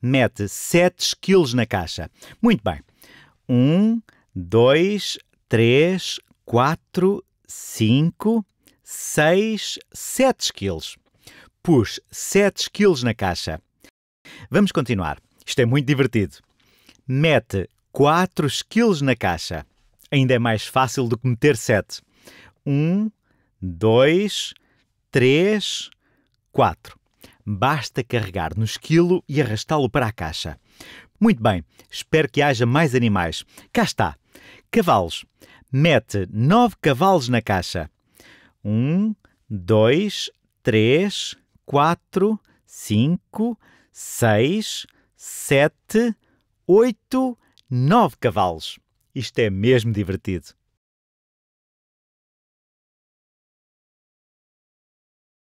mete 7 quilos na caixa. Muito bem. 1, 2, 3, 4, 5, 6, 7 quilos. Pus 7 quilos na caixa. Vamos continuar. Isto é muito divertido. Mete 4 quilos na caixa. Ainda é mais fácil do que meter 7. 1, 2, 3, 4. Basta carregar no esquilo e arrastá-lo para a caixa. Muito bem, espero que haja mais animais. Cá está. Cavalos. Mete nove cavalos na caixa. Um, dois, três, quatro, cinco, seis, sete, oito, nove cavalos. Isto é mesmo divertido.